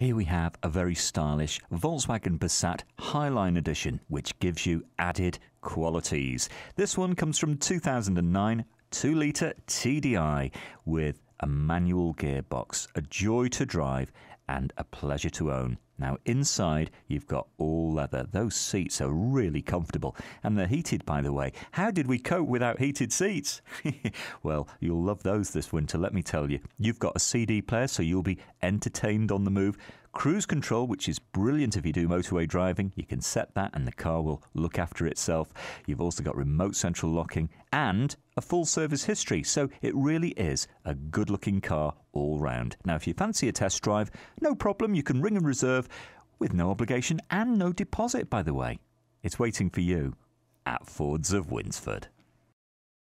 Here we have a very stylish Volkswagen Passat Highline Edition, which gives you added qualities. This one comes from 2009 2 litre TDI with a manual gearbox, a joy to drive and a pleasure to own. Now, inside, you've got all leather. Those seats are really comfortable and they're heated, by the way. How did we cope without heated seats? well, you'll love those this winter, let me tell you. You've got a CD player, so you'll be entertained on the move. Cruise control, which is brilliant if you do motorway driving, you can set that and the car will look after itself. You've also got remote central locking and a full service history, so it really is a good looking car all round. Now, if you fancy a test drive, no problem, you can ring and reserve with no obligation and no deposit, by the way. It's waiting for you at Fords of Winsford.